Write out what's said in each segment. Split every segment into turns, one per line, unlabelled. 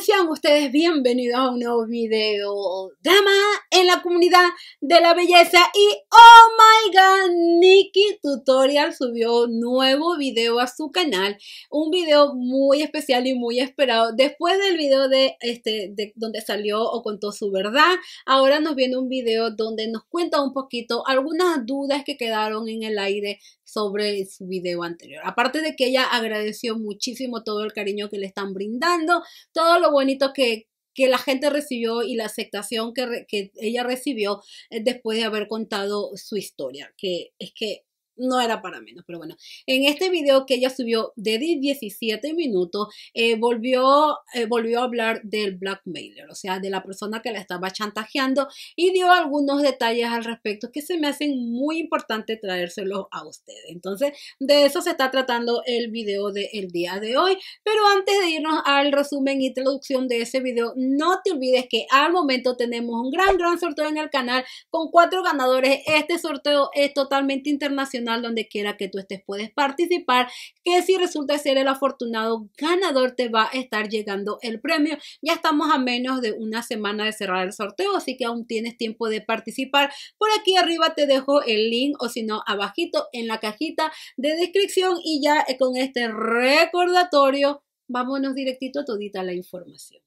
sean ustedes bienvenidos a un nuevo video drama en la comunidad de la belleza y oh my god Nikki Tutorial subió nuevo video a su canal un video muy especial y muy esperado después del video de este de donde salió o contó su verdad ahora nos viene un video donde nos cuenta un poquito algunas dudas que quedaron en el aire sobre su video anterior aparte de que ella agradeció muchísimo todo el cariño que le están brindando todo bonito que, que la gente recibió y la aceptación que, que ella recibió eh, después de haber contado su historia, que es que no era para menos, pero bueno, en este video que ella subió de 17 minutos, eh, volvió, eh, volvió a hablar del blackmailer, o sea, de la persona que la estaba chantajeando y dio algunos detalles al respecto que se me hacen muy importante traérselos a ustedes. Entonces, de eso se está tratando el video del día de hoy, pero antes de irnos al resumen y traducción de ese video, no te olvides que al momento tenemos un gran, gran sorteo en el canal con cuatro ganadores. Este sorteo es totalmente internacional donde quiera que tú estés, puedes participar, que si resulta ser el afortunado ganador, te va a estar llegando el premio. Ya estamos a menos de una semana de cerrar el sorteo, así que aún tienes tiempo de participar. Por aquí arriba te dejo el link o si no, abajito en la cajita de descripción y ya eh, con este recordatorio, vámonos directito a todita la información.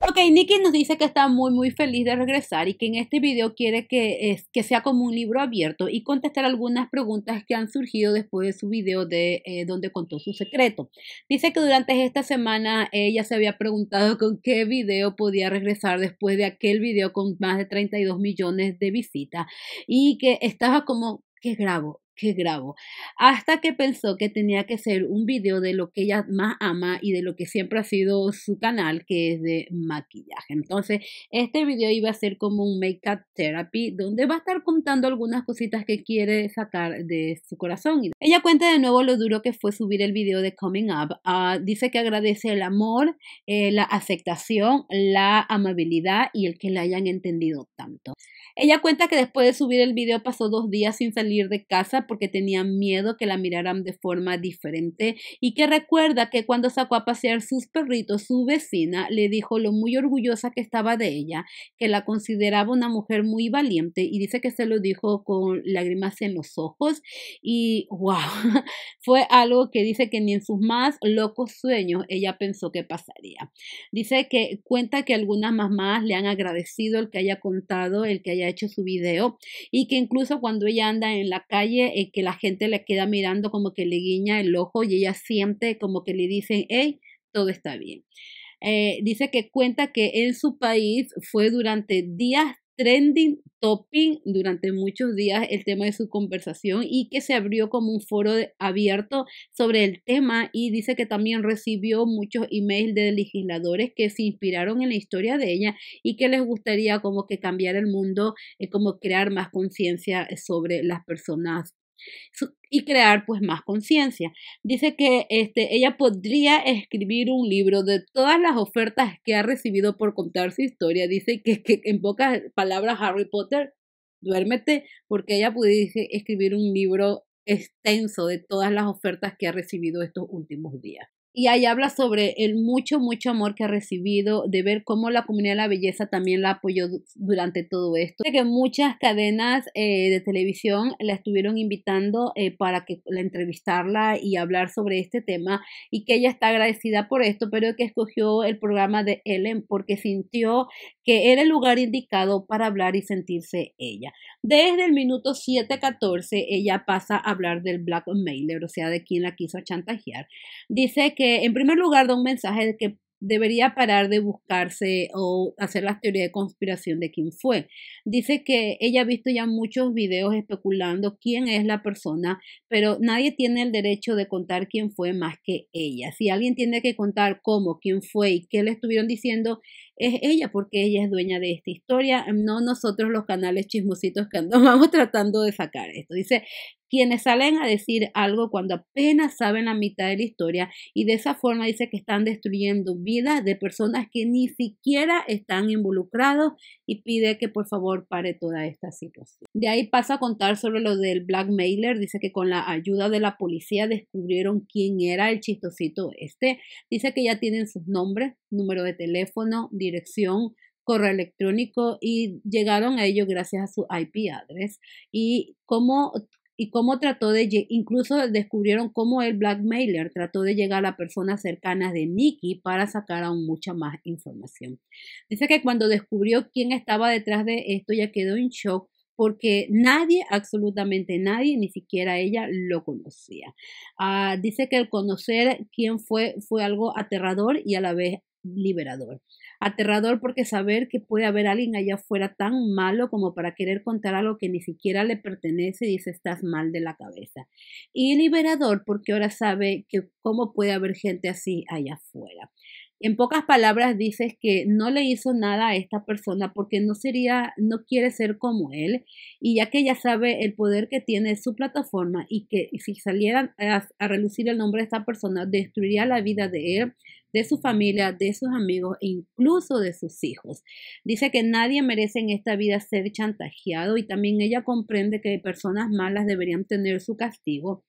Ok, Nikki nos dice que está muy muy feliz de regresar y que en este video quiere que, es, que sea como un libro abierto y contestar algunas preguntas que han surgido después de su video de eh, donde contó su secreto. Dice que durante esta semana ella se había preguntado con qué video podía regresar después de aquel video con más de 32 millones de visitas y que estaba como, ¿qué grabo? que grabo. Hasta que pensó que tenía que ser un video de lo que ella más ama y de lo que siempre ha sido su canal, que es de maquillaje. Entonces, este video iba a ser como un make up therapy, donde va a estar contando algunas cositas que quiere sacar de su corazón. Ella cuenta de nuevo lo duro que fue subir el video de Coming Up. Ah, dice que agradece el amor, eh, la aceptación, la amabilidad y el que la hayan entendido tanto. Ella cuenta que después de subir el video pasó dos días sin salir de casa porque tenía miedo que la miraran de forma diferente y que recuerda que cuando sacó a pasear sus perritos, su vecina le dijo lo muy orgullosa que estaba de ella, que la consideraba una mujer muy valiente y dice que se lo dijo con lágrimas en los ojos y wow, fue algo que dice que ni en sus más locos sueños ella pensó que pasaría. Dice que cuenta que algunas mamás le han agradecido el que haya contado, el que haya hecho su video y que incluso cuando ella anda en la calle, eh, que la gente le queda mirando como que le guiña el ojo y ella siente como que le dicen, hey, todo está bien. Eh, dice que cuenta que en su país fue durante días trending topping durante muchos días el tema de su conversación y que se abrió como un foro abierto sobre el tema y dice que también recibió muchos emails de legisladores que se inspiraron en la historia de ella y que les gustaría como que cambiar el mundo, eh, como crear más conciencia sobre las personas y crear pues más conciencia. Dice que este, ella podría escribir un libro de todas las ofertas que ha recibido por contar su historia. Dice que, en pocas palabras Harry Potter, duérmete porque ella pudiese escribir un libro extenso de todas las ofertas que ha recibido estos últimos días y ahí habla sobre el mucho, mucho amor que ha recibido, de ver cómo la comunidad de la belleza también la apoyó durante todo esto. que muchas cadenas eh, de televisión la estuvieron invitando eh, para que la entrevistarla y hablar sobre este tema y que ella está agradecida por esto, pero que escogió el programa de Ellen porque sintió que era el lugar indicado para hablar y sentirse ella. Desde el minuto 7.14 ella pasa a hablar del blackmailer, o sea, de quien la quiso chantajear. Dice que eh, en primer lugar da un mensaje de que debería parar de buscarse o hacer las teorías de conspiración de quién fue. Dice que ella ha visto ya muchos videos especulando quién es la persona, pero nadie tiene el derecho de contar quién fue más que ella. Si alguien tiene que contar cómo, quién fue y qué le estuvieron diciendo, es ella, porque ella es dueña de esta historia, no nosotros los canales chismositos que andamos tratando de sacar esto. Dice quienes salen a decir algo cuando apenas saben la mitad de la historia y de esa forma dice que están destruyendo vidas de personas que ni siquiera están involucrados y pide que por favor pare toda esta situación. De ahí pasa a contar sobre lo del blackmailer, dice que con la ayuda de la policía descubrieron quién era el chistosito este, dice que ya tienen sus nombres, número de teléfono, dirección, correo electrónico y llegaron a ello gracias a su IP address y cómo y cómo trató de, incluso descubrieron cómo el blackmailer trató de llegar a personas cercanas de Nicky para sacar aún mucha más información. Dice que cuando descubrió quién estaba detrás de esto, ya quedó en shock porque nadie, absolutamente nadie, ni siquiera ella lo conocía. Ah, dice que el conocer quién fue fue algo aterrador y a la vez liberador. Aterrador porque saber que puede haber alguien allá afuera tan malo como para querer contar algo que ni siquiera le pertenece y dice estás mal de la cabeza. Y liberador porque ahora sabe que cómo puede haber gente así allá afuera. En pocas palabras dices que no le hizo nada a esta persona porque no sería, no quiere ser como él y ya que ella sabe el poder que tiene su plataforma y que si salieran a, a relucir el nombre de esta persona destruiría la vida de él, de su familia, de sus amigos e incluso de sus hijos. Dice que nadie merece en esta vida ser chantajeado y también ella comprende que personas malas deberían tener su castigo.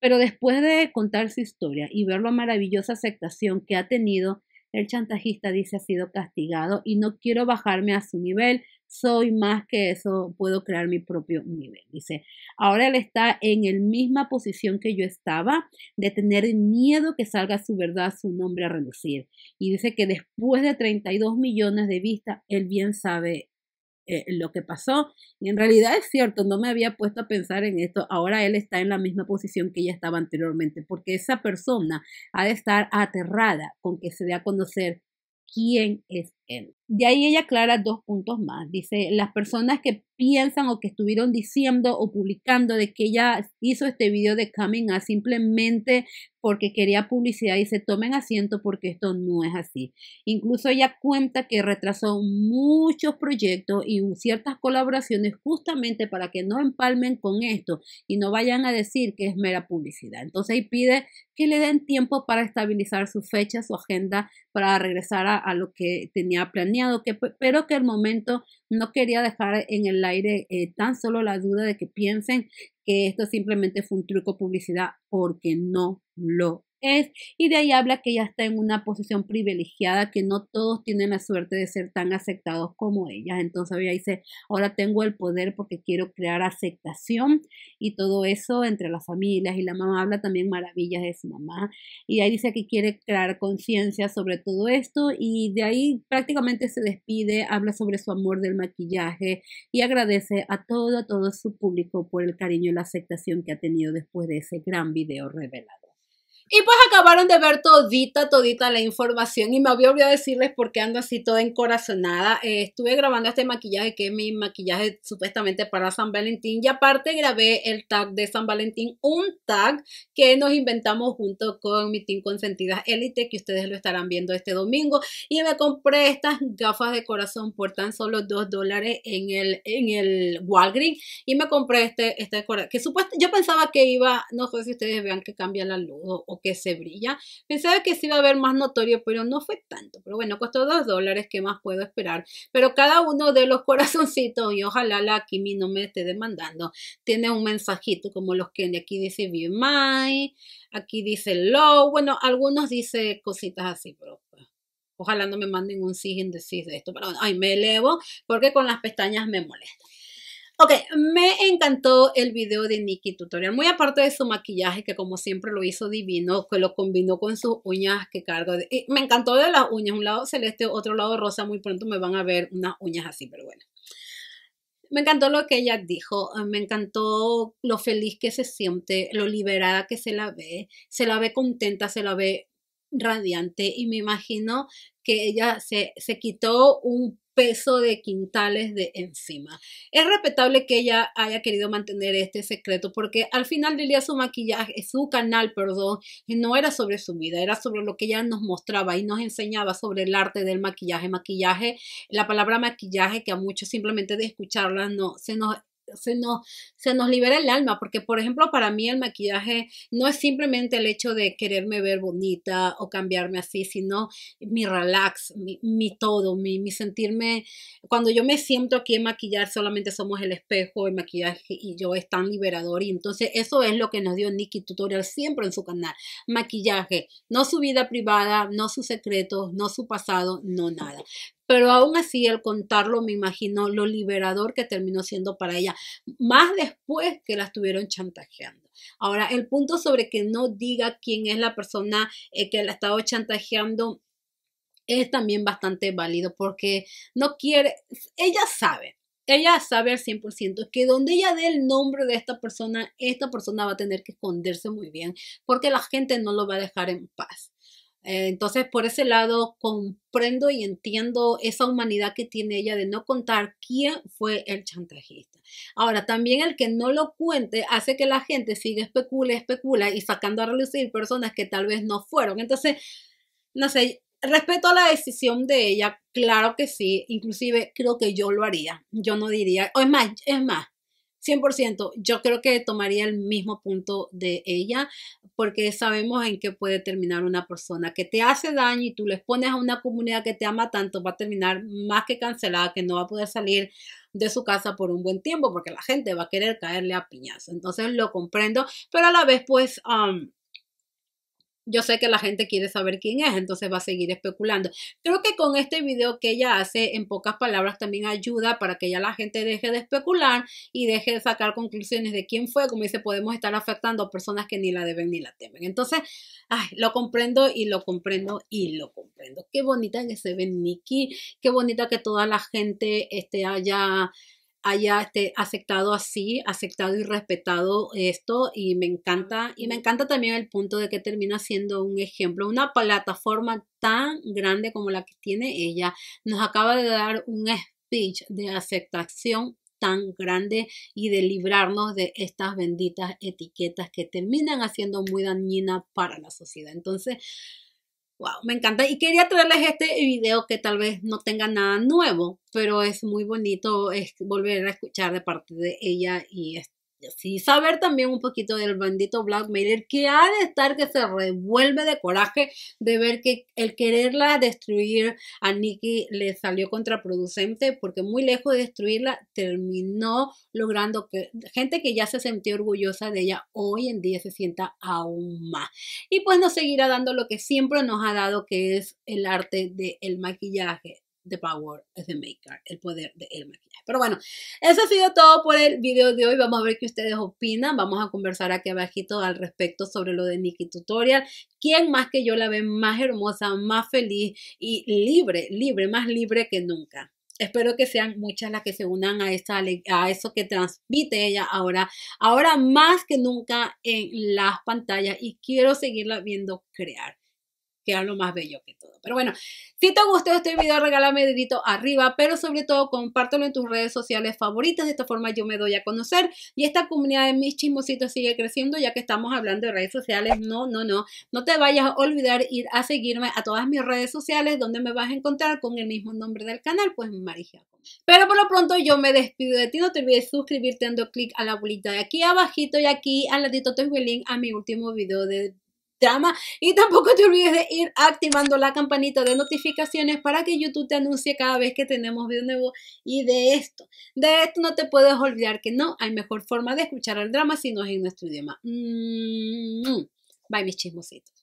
Pero después de contar su historia y ver la maravillosa aceptación que ha tenido, el chantajista dice ha sido castigado y no quiero bajarme a su nivel, soy más que eso, puedo crear mi propio nivel. Dice, ahora él está en la misma posición que yo estaba, de tener miedo que salga su verdad, su nombre a reducir. Y dice que después de 32 millones de vistas, él bien sabe eh, lo que pasó. Y en realidad es cierto, no me había puesto a pensar en esto. Ahora él está en la misma posición que ella estaba anteriormente, porque esa persona ha de estar aterrada con que se dé a conocer quién es él. De ahí ella aclara dos puntos más. Dice, las personas que piensan o que estuvieron diciendo o publicando de que ella hizo este video de coming simplemente porque quería publicidad y se tomen asiento porque esto no es así. Incluso ella cuenta que retrasó muchos proyectos y ciertas colaboraciones justamente para que no empalmen con esto y no vayan a decir que es mera publicidad. Entonces ahí pide que le den tiempo para estabilizar su fecha, su agenda, para regresar a, a lo que tenía planeado pero que el momento no quería dejar en el aire eh, tan solo la duda de que piensen que esto simplemente fue un truco publicidad, porque no lo es, y de ahí habla que ya está en una posición privilegiada, que no todos tienen la suerte de ser tan aceptados como ella. Entonces ella dice, ahora tengo el poder porque quiero crear aceptación y todo eso entre las familias. Y la mamá habla también maravillas de su mamá. Y ahí dice que quiere crear conciencia sobre todo esto y de ahí prácticamente se despide, habla sobre su amor del maquillaje y agradece a todo, a todo su público por el cariño y la aceptación que ha tenido después de ese gran video revelado. Y pues acabaron de ver todita, todita la información y me había olvidado decirles por qué ando así toda encorazonada. Eh, estuve grabando este maquillaje que es mi maquillaje supuestamente para San Valentín y aparte grabé el tag de San Valentín, un tag que nos inventamos junto con mi team consentida Elite que ustedes lo estarán viendo este domingo y me compré estas gafas de corazón por tan solo 2 dólares en el, en el Walgreens y me compré este, este que supuesto, yo pensaba que iba, no sé si ustedes vean que cambia la luz o que se brilla. Pensaba que sí iba a haber más notorio, pero no fue tanto. Pero bueno, costó dos dólares, ¿qué más puedo esperar? Pero cada uno de los corazoncitos, y ojalá la Kimi no me esté demandando, tiene un mensajito como los que aquí dice My aquí dice Low, bueno, algunos dice cositas así, pero pues, ojalá no me manden un sí de de esto, pero ay, me elevo porque con las pestañas me molesta. Ok, me encantó el video de Nikki Tutorial, muy aparte de su maquillaje que como siempre lo hizo divino, que lo combinó con sus uñas que cargo. me encantó de las uñas, un lado celeste, otro lado rosa, muy pronto me van a ver unas uñas así, pero bueno. Me encantó lo que ella dijo, me encantó lo feliz que se siente, lo liberada que se la ve, se la ve contenta, se la ve radiante y me imagino que ella se, se quitó un peso de quintales de encima. Es respetable que ella haya querido mantener este secreto porque al final del su maquillaje, su canal, perdón, no era sobre su vida, era sobre lo que ella nos mostraba y nos enseñaba sobre el arte del maquillaje. Maquillaje, la palabra maquillaje que a muchos simplemente de escucharla no se nos se nos, se nos libera el alma, porque por ejemplo para mí el maquillaje no es simplemente el hecho de quererme ver bonita o cambiarme así, sino mi relax, mi, todo, mi, sentirme, cuando yo me siento aquí en maquillar solamente somos el espejo, el maquillaje y yo es tan liberador y entonces eso es lo que nos dio Nikki Tutorial siempre en su canal, maquillaje, no su vida privada, no sus secretos, no su pasado, no nada pero aún así al contarlo me imagino lo liberador que terminó siendo para ella, más después que la estuvieron chantajeando. Ahora, el punto sobre que no diga quién es la persona eh, que la ha estado chantajeando es también bastante válido porque no quiere, ella sabe, ella sabe al 100% que donde ella dé el nombre de esta persona, esta persona va a tener que esconderse muy bien porque la gente no lo va a dejar en paz. Eh, entonces, por ese lado, comprendo y entiendo esa humanidad que tiene ella de no contar quién fue el chantajista. Ahora, también el que no lo cuente hace que la gente siga especula, especula y sacando a relucir personas que tal vez no fueron. Entonces, no sé, respeto a la decisión de ella, claro que sí, inclusive creo que yo lo haría, yo no diría, o es más, es más, 100%, yo creo que tomaría el mismo punto de ella, porque sabemos en qué puede terminar una persona que te hace daño y tú le pones a una comunidad que te ama tanto, va a terminar más que cancelada, que no va a poder salir de su casa por un buen tiempo, porque la gente va a querer caerle a piñazo. Entonces lo comprendo, pero a la vez, pues, yo sé que la gente quiere saber quién es, entonces va a seguir especulando. Creo que con este video que ella hace, en pocas palabras, también ayuda para que ya la gente deje de especular y deje de sacar conclusiones de quién fue. Como dice, podemos estar afectando a personas que ni la deben ni la temen. Entonces, ay, lo comprendo y lo comprendo y lo comprendo. Qué bonita que se ve Nikki, qué bonita que toda la gente esté haya haya este, aceptado así, aceptado y respetado esto y me encanta y me encanta también el punto de que termina siendo un ejemplo, una plataforma tan grande como la que tiene ella, nos acaba de dar un speech de aceptación tan grande y de librarnos de estas benditas etiquetas que terminan haciendo muy dañinas para la sociedad. Entonces, Wow, me encanta. Y quería traerles este video que tal vez no tenga nada nuevo, pero es muy bonito volver a escuchar de parte de ella y este sí saber también un poquito del bandito Black que ha de estar que se revuelve de coraje de ver que el quererla destruir a Nikki le salió contraproducente porque muy lejos de destruirla terminó logrando que gente que ya se sentía orgullosa de ella hoy en día se sienta aún más y pues nos seguirá dando lo que siempre nos ha dado que es el arte del maquillaje The Power of the Maker, el poder de de maquillaje. Pero bueno, eso ha sido todo por el video de hoy. Vamos a ver qué ustedes opinan. Vamos a conversar aquí abajito al respecto sobre lo de Nikki Tutorial. ¿Quién más que yo la ve más hermosa, más feliz y libre, libre, más libre que nunca? Espero que sean muchas las que se unan a, a eso que transmite ella ahora, ahora más que nunca en las pantallas y quiero seguirla viendo crear que era lo más bello que todo. Pero bueno, si te gustó este video, regálame dedito arriba, pero sobre todo compártelo en tus redes sociales favoritas. De esta forma yo me doy a conocer y esta comunidad de mis chismositos sigue creciendo ya que estamos hablando de redes sociales. No, no, no. No te vayas a olvidar ir a seguirme a todas mis redes sociales donde me vas a encontrar con el mismo nombre del canal, pues Marija. Pero por lo pronto yo me despido de ti. No te olvides suscribirte dando clic a la bolita de aquí abajito y aquí al ladito tengo el link a mi último video de drama. Y tampoco te olvides de ir activando la campanita de notificaciones para que YouTube te anuncie cada vez que tenemos video nuevo. Y de esto, de esto no te puedes olvidar que no hay mejor forma de escuchar el drama si no es en nuestro idioma. Mm, mm. Bye, mis chismositos.